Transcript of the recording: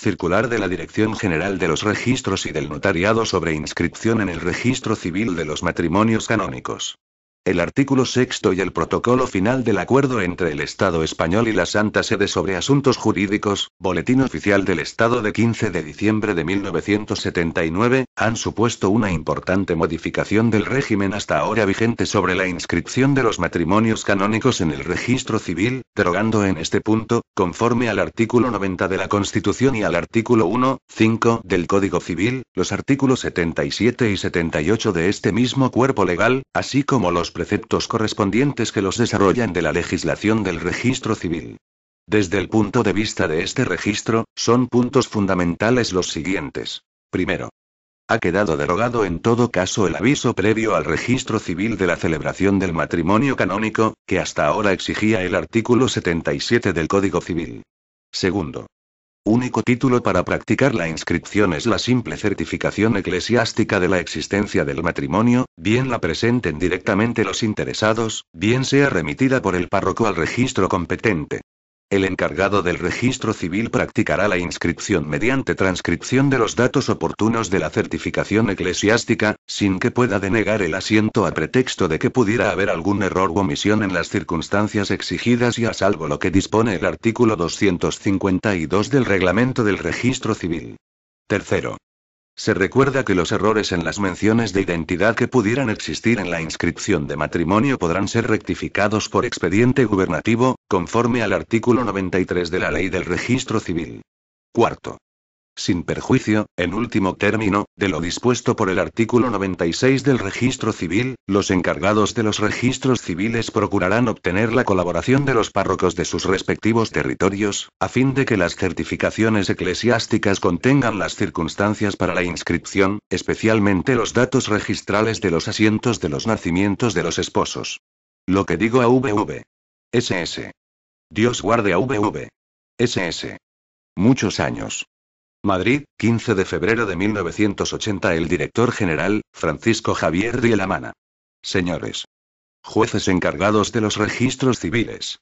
Circular de la Dirección General de los Registros y del Notariado sobre inscripción en el Registro Civil de los Matrimonios Canónicos el artículo sexto y el protocolo final del acuerdo entre el Estado español y la Santa Sede sobre asuntos jurídicos, Boletín Oficial del Estado de 15 de diciembre de 1979, han supuesto una importante modificación del régimen hasta ahora vigente sobre la inscripción de los matrimonios canónicos en el registro civil, derogando en este punto, conforme al artículo 90 de la Constitución y al artículo 1, 5 del Código Civil, los artículos 77 y 78 de este mismo cuerpo legal, así como los preceptos correspondientes que los desarrollan de la legislación del registro civil. Desde el punto de vista de este registro, son puntos fundamentales los siguientes. Primero, ha quedado derogado en todo caso el aviso previo al registro civil de la celebración del matrimonio canónico, que hasta ahora exigía el artículo 77 del Código Civil. Segundo, Único título para practicar la inscripción es la simple certificación eclesiástica de la existencia del matrimonio, bien la presenten directamente los interesados, bien sea remitida por el párroco al registro competente. El encargado del registro civil practicará la inscripción mediante transcripción de los datos oportunos de la certificación eclesiástica, sin que pueda denegar el asiento a pretexto de que pudiera haber algún error u omisión en las circunstancias exigidas y a salvo lo que dispone el artículo 252 del reglamento del registro civil. Tercero. Se recuerda que los errores en las menciones de identidad que pudieran existir en la inscripción de matrimonio podrán ser rectificados por expediente gubernativo, conforme al artículo 93 de la Ley del Registro Civil. Cuarto sin perjuicio, en último término, de lo dispuesto por el artículo 96 del Registro Civil, los encargados de los registros civiles procurarán obtener la colaboración de los párrocos de sus respectivos territorios, a fin de que las certificaciones eclesiásticas contengan las circunstancias para la inscripción, especialmente los datos registrales de los asientos de los nacimientos de los esposos. Lo que digo a VV. SS. Dios guarde a VV. SS. Muchos años. Madrid, 15 de febrero de 1980. El director general, Francisco Javier Rielamana. Señores. Jueces encargados de los registros civiles.